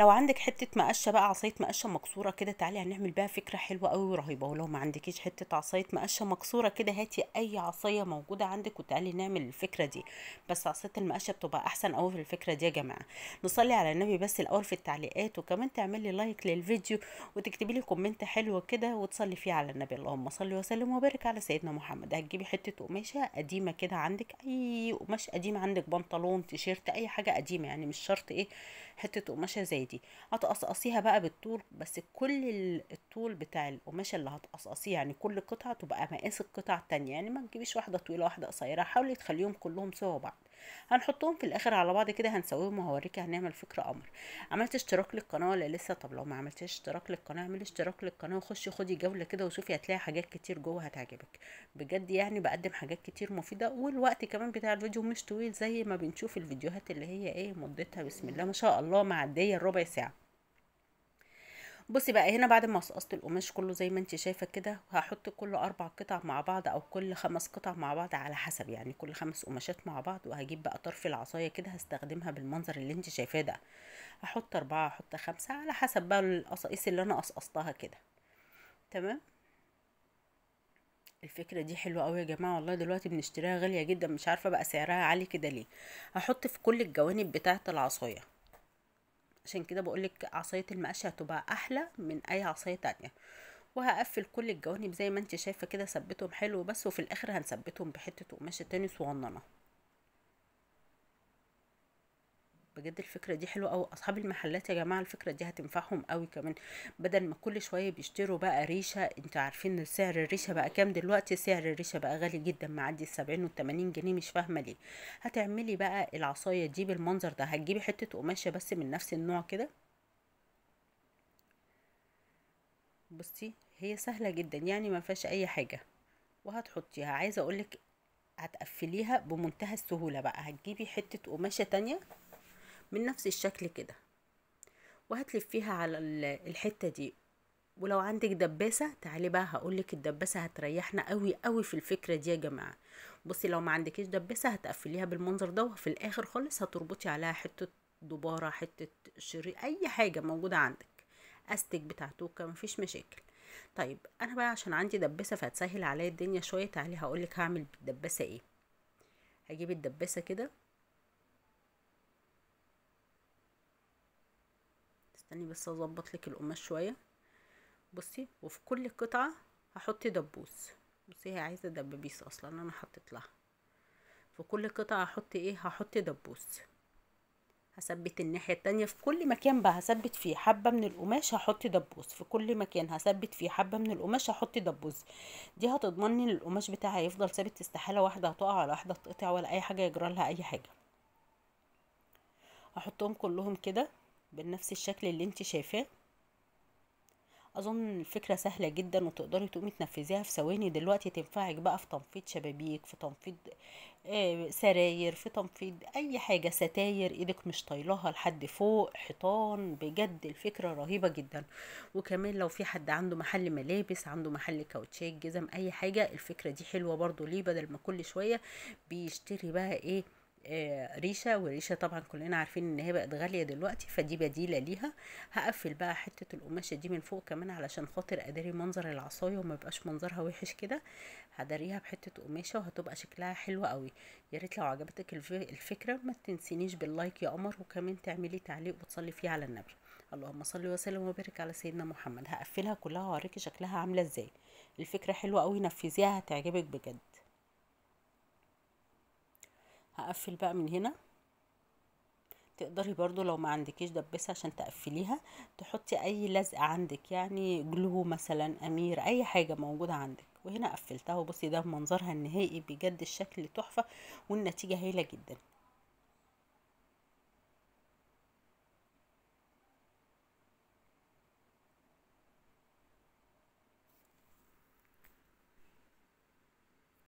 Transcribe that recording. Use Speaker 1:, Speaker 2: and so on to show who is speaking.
Speaker 1: لو عندك حته مقشه بقى عصايه مقشه مكسوره كده تعالي هنعمل بيها فكره حلوه قوي ورهيبه ولو ما عندكيش حته عصايه مقشه مكسوره كده هاتي اي عصايه موجوده عندك وتعالي نعمل الفكره دي بس عصايه المقشه بتبقى احسن قوي في الفكره دي يا جماعه نصلي على النبي بس الاول في التعليقات وكمان تعملي لايك للفيديو وتكتبي لي كومنت حلو كده وتصلي فيه على النبي اللهم صل وسلم وبارك على سيدنا محمد هتجيبي حته قماشه قديمه كده عندك اي قماش قديم عندك بنطلون تيشيرت اي حاجه قديمه يعني مش شرط ايه حته قماشه زي دي هتقصقصيها بقى بالطول بس كل الطول بتاع القماشه اللي هتقصقصيه يعني كل قطعه تبقى مقاس القطعه التانية يعني ما تجيبيش واحده طويله واحده قصيره حاولي تخليهم كلهم سوا بعض هنحطهم في الاخر على بعض كده هنسويهم وهوريك هنعمل فكره امر عملت اشتراك للقناه ولا لسه طب لو ما عملتش اشتراك للقناه اعملي اشتراك للقناه وخشي خدي جوله كده وشوفي هتلاقي حاجات كتير جوه هتعجبك بجد يعني بقدم حاجات كتير مفيده والوقت كمان بتاع الفيديو مش طويل زي ما بنشوف الفيديوهات اللي هي ايه مدتها بسم الله ما شاء الله معديه الربع ساعه بصي بقى هنا بعد ما قصقصت القماش كله زي ما انت شايفه كده هحط كل اربع قطع مع بعض او كل خمس قطع مع بعض على حسب يعني كل خمس قماشات مع بعض وهجيب بقى طرف العصايه كده هستخدمها بالمنظر اللي انت شايفاه ده هحط اربعه احط خمسه على حسب بقى القصائص اللي انا قصقصتها كده تمام الفكرة دي حلوة قوي يا جماعة والله دلوقتي بنشتريها غالية جدا مش عارفة بقى سعرها عالي كده ليه هحط في كل الجوانب بتاعة العصاية عشان كده بقولك عصاية المقاش هتبقى أحلى من أي عصاية تانية وهقفل كل الجوانب زي ما انت شايفة كده ثبتهم حلو بس وفي الآخر هنثبتهم بحتة قماشة تاني صغننة بجد الفكره دي حلوه او اصحاب المحلات يا جماعه الفكره دي هتنفعهم قوي كمان بدل ما كل شويه بيشتروا بقى ريشه انتوا عارفين سعر الريشه بقى كام دلوقتي سعر الريشه بقى غالي جدا معدي ال 70 وال 80 جنيه مش فاهمه ليه هتعملي بقى العصايه دي بالمنظر ده هتجيبي حته قماشه بس من نفس النوع كده بصي هي سهله جدا يعني ما فيهاش اي حاجه وهتحطيها عايزه اقولك هتقفليها بمنتهى السهوله بقى هتجيبي حته قماشه تانية من نفس الشكل كده وهتلفيها على الحتة دي ولو عندك دباسة تعالي بقى هقولك الدباسة هتريحنا قوي قوي في الفكرة دي يا جماعة بصي لو ما عندكيش دباسة هتقفليها بالمنظر ده وفي الاخر خالص هتربطي عليها حتة دبارة حتة شريط اي حاجة موجودة عندك استك بتاع توكة مفيش مشاكل طيب انا بقى عشان عندي دباسة فهتسهل عليا الدنيا شوية تعالي هقولك هعمل الدباسه ايه هجيب الدباسة كده استني بس اظبط لك القماش شويه بصي وفي كل قطعه هحط دبوس بصي هي عايزه دبابيس اصلا انا حطيت لها في كل قطعه هحط ايه هحط دبوس هثبت الناحيه التانية في كل مكان بقى هثبت فيه حبه من القماش هحط دبوس في كل مكان هثبت فيه حبه من القماش هحط دبوس دي هتضمني ان القماش بتاعها هيفضل ثابت استحاله واحده هتقع على واحده تقطع ولا اي حاجه يجرى لها اي حاجه هحطهم كلهم كده بنفس الشكل اللي انت شايفاه اظن الفكره سهله جدا وتقدري تقومي تنفذيها في ثواني دلوقتي تنفعك بقى في تنفيذ شبابيك في تنفيذ آه، سراير في تنفيذ اي حاجه ستاير ايدك مش طايلاها لحد فوق حيطان بجد الفكره رهيبه جدا وكمان لو في حد عنده محل ملابس عنده محل كاوتشات جزم اي حاجه الفكره دي حلوه برضو ليه بدل ما كل شويه بيشتري بقى ايه آه، ريشه وريشة طبعا كلنا عارفين ان هي بقت غاليه دلوقتي فدي بديله ليها هقفل بقى حته القماشه دي من فوق كمان علشان خاطر اداري منظر العصايه وما بقاش منظرها وحش كده هداريها بحته قماشه وهتبقى شكلها حلو قوي ياريت لو عجبتك الفكره ما تنسينيش باللايك يا قمر وكمان تعملي تعليق وتصلي فيه على النبي اللهم صل وسلم وبارك على سيدنا محمد هقفلها كلها واوريكي شكلها عامله ازاي الفكره حلوه قوي نفذيها هتعجبك بجد هقفل بقى من هنا تقدري برضو لو ما عندكيش دبسة عشان تقفليها تحطي اي لزق عندك يعني جلو مثلا امير اي حاجة موجودة عندك وهنا قفلتها وبصي ده منظرها النهائي بجد الشكل تحفة والنتيجة هايلة جدا